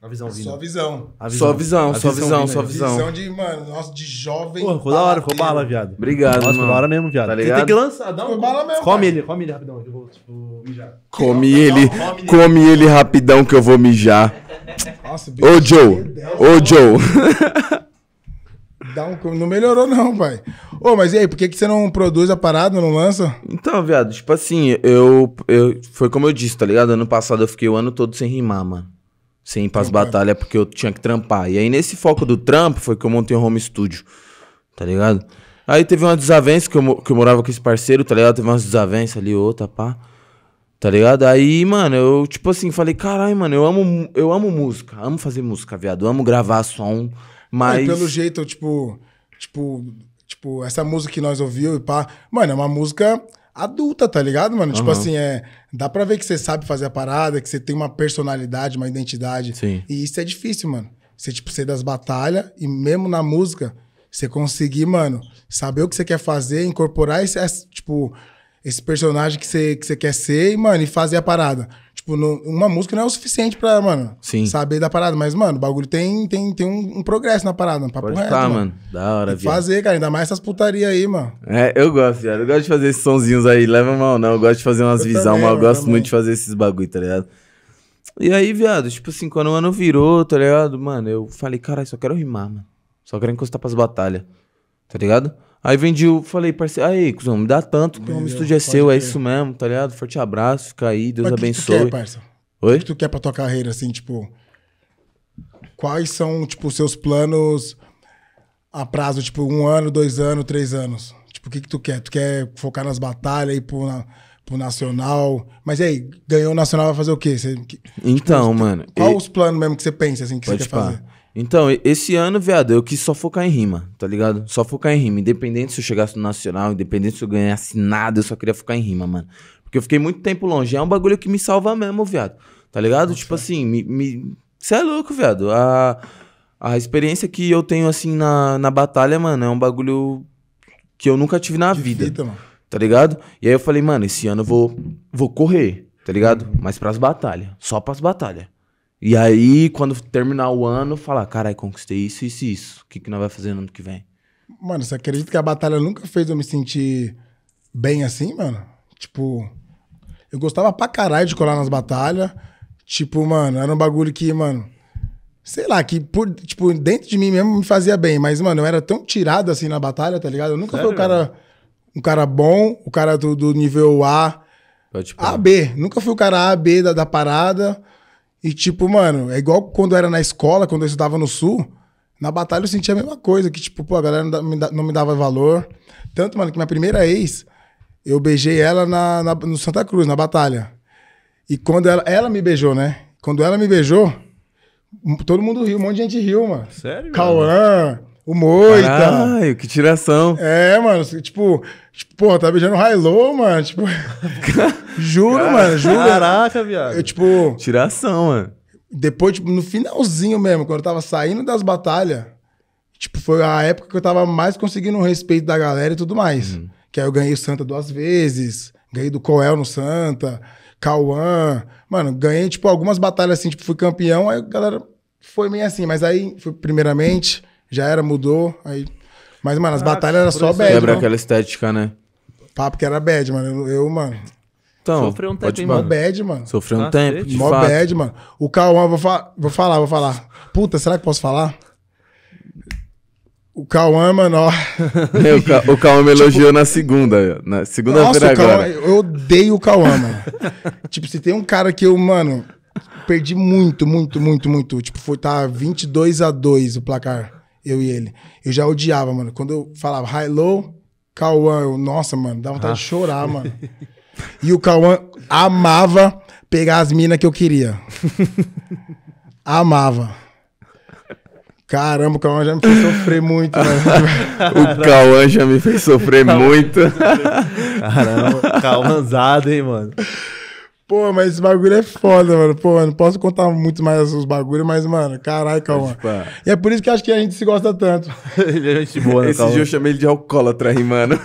A visão, é Só a visão. A visão. Só a visão, só a visão, só a visão. Visão de, mano, nossa, de jovem. Pô, ficou da hora, ficou bala, viado. Obrigado, Nossa, mano. ficou da hora mesmo, viado. Tá Você tem que lançar, dá um. Ficou bala mesmo, Come cara. ele, come ele rapidão, que eu vou, tipo, mijar. Come ele, come ele rapidão que eu vou mijar. Nossa, bicho. Ô, Joe. Ô, Joe. Dá um... Não melhorou, não, pai. Ô, mas e aí, por que, que você não produz a parada, não lança? Então, viado, tipo assim, eu, eu. Foi como eu disse, tá ligado? Ano passado eu fiquei o ano todo sem rimar, mano sem ir pras uhum. batalhas porque eu tinha que trampar. E aí nesse foco do trampo foi que eu montei um home studio, tá ligado? Aí teve uma desavença que eu, que eu morava com esse parceiro, tá ligado? Teve umas desavenças ali, outra, pá. Tá ligado? Aí, mano, eu, tipo assim, falei, caralho, mano, eu amo, eu amo música, amo fazer música, viado, amo gravar som, mas. pelo jeito, tipo, tipo, tipo, essa música que nós ouviu e pá, mano, é uma música adulta, tá ligado, mano? Uhum. Tipo assim, é. Dá pra ver que você sabe fazer a parada, que você tem uma personalidade, uma identidade. Sim. E isso é difícil, mano. Você, tipo, ser das batalhas e mesmo na música, você conseguir, mano, saber o que você quer fazer, incorporar esse, tipo, esse personagem que você que você quer ser e, mano, e fazer a parada. Tipo, uma música não é o suficiente pra, mano, Sim. saber da parada. Mas, mano, o bagulho tem, tem, tem um, um progresso na parada, um papo Pode reto, tá, mano. mano. Da hora, viado. Fazer, cara, ainda mais essas putaria aí, mano. É, eu gosto, viado. Eu gosto de fazer esses sonzinhos aí. Leva mal, não. Eu gosto de fazer umas visões, mas eu gosto muito de fazer esses bagulho, tá ligado? E aí, viado, tipo assim, quando o ano virou, tá ligado? Mano, eu falei, caralho, só quero rimar, mano. Só quero encostar pras batalhas, tá ligado? Aí vendi o. Falei, parceiro, aí, cuzão, me dá tanto que o home é seu, é isso mesmo, tá ligado? Forte abraço, fica aí, Deus Mas abençoe. O que tu quer, parça? Oi? O que tu quer pra tua carreira, assim, tipo. Quais são, tipo, os seus planos a prazo, tipo, um ano, dois anos, três anos? Tipo, o que, que tu quer? Tu quer focar nas batalhas aí pro, na, pro Nacional? Mas e aí, ganhou o Nacional, vai fazer o quê? que, então, tipo, mano. Qual e... os planos mesmo que você pensa, assim, que você quer falar. fazer? Então, esse ano, viado, eu quis só focar em rima, tá ligado? Só focar em rima. Independente se eu chegasse no Nacional, independente se eu ganhasse nada, eu só queria focar em rima, mano. Porque eu fiquei muito tempo longe. É um bagulho que me salva mesmo, viado. Tá ligado? Nossa. Tipo assim, me. me... Cê é louco, viado. A, a experiência que eu tenho, assim, na, na batalha, mano, é um bagulho que eu nunca tive na vida. Fita, mano. Tá ligado? E aí eu falei, mano, esse ano eu vou, vou correr, tá ligado? Mas pras batalhas. Só pras batalhas. E aí, quando terminar o ano, falar, carai, conquistei isso, isso e isso. O que, que nós vai fazer no ano que vem? Mano, você acredita que a batalha nunca fez eu me sentir bem assim, mano? Tipo, eu gostava pra caralho de colar nas batalhas. Tipo, mano, era um bagulho que, mano, sei lá, que por, tipo, dentro de mim mesmo me fazia bem, mas, mano, eu era tão tirado assim na batalha, tá ligado? Eu nunca Sério? fui o cara, um cara bom, o cara do, do nível A, AB. Nunca fui o cara A, B da, da parada. E tipo, mano, é igual quando eu era na escola, quando eu estudava no Sul, na batalha eu sentia a mesma coisa, que tipo, pô, a galera não, me dava valor. Tanto, mano, que minha primeira ex, eu beijei ela na, na no Santa Cruz, na batalha. E quando ela, ela me beijou, né? Quando ela me beijou, todo mundo riu, um monte de gente riu, mano. Sério? Cauã, o Moita. Ai, que tiração. É, mano, tipo, tipo pô, tá beijando high low, mano. Tipo, juro, mano, juro. Caraca, viado. Eu, tipo. Tiração, mano. Depois, tipo, no finalzinho mesmo, quando eu tava saindo das batalhas, tipo, foi a época que eu tava mais conseguindo o respeito da galera e tudo mais. Uhum. Que aí eu ganhei o Santa duas vezes, ganhei do Coel no Santa, Cauã. Mano, ganhei, tipo, algumas batalhas assim, tipo, fui campeão, aí a galera foi meio assim, mas aí, foi, primeiramente já era, mudou. Aí... Mas, mano, as ah, batalhas era só bad. Quebra aquela estética, né? Papo que era bad, mano. Eu, mano. Então, Sofreu um tempo, mano. Mó bad, mano. Sofreu um ah, tempo, de Mó fato. bad, mano. O Cauã, vou, fa vou falar, vou falar. Puta, será que posso falar? O Cauã, mano, ó. Meu, o Cauã me tipo, elogiou tipo, na segunda. Na segunda-feira agora. eu odeio o Cauã, mano. tipo, se tem um cara que eu, mano, perdi muito, muito, muito, muito. Tipo, foi tá 22 a 2 o placar eu e ele. Eu já odiava, mano. Quando eu falava High Low, Cauã, eu, nossa, mano, dava vontade ah. de chorar, mano. E o Cauã amava pegar as minas que eu queria. amava. Caramba, o Cauã já me fez sofrer muito, mano. Né? o Cauã já me fez sofrer muito. Caramba, Cauãzado, hein, mano. Pô, mas esse bagulho é foda, mano. Pô, não posso contar muito mais os bagulhos, mas, mano, caralho, calma. Tipo, é... E é por isso que acho que a gente se gosta tanto. ele é gente boa, né, Esse calma. dia eu chamei ele de alcoólatra hein, mano.